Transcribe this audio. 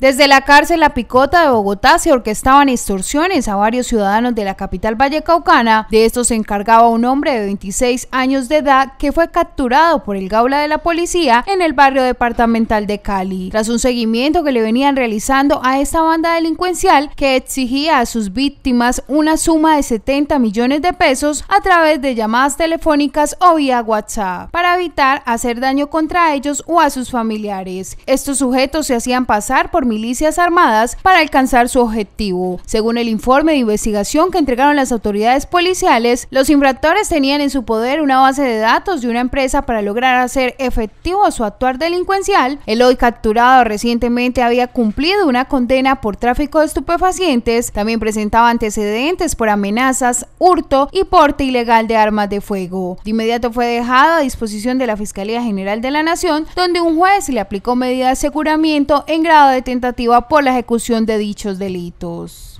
Desde la cárcel La Picota de Bogotá se orquestaban extorsiones a varios ciudadanos de la capital vallecaucana. De esto se encargaba un hombre de 26 años de edad que fue capturado por el gaula de la policía en el barrio departamental de Cali. Tras un seguimiento que le venían realizando a esta banda delincuencial que exigía a sus víctimas una suma de 70 millones de pesos a través de llamadas telefónicas o vía WhatsApp evitar hacer daño contra ellos o a sus familiares. Estos sujetos se hacían pasar por milicias armadas para alcanzar su objetivo. Según el informe de investigación que entregaron las autoridades policiales, los infractores tenían en su poder una base de datos de una empresa para lograr hacer efectivo su actuar delincuencial. El hoy capturado recientemente había cumplido una condena por tráfico de estupefacientes, también presentaba antecedentes por amenazas, hurto y porte ilegal de armas de fuego. De inmediato fue dejado a disposición de la Fiscalía General de la Nación, donde un juez le aplicó medida de aseguramiento en grado de tentativa por la ejecución de dichos delitos.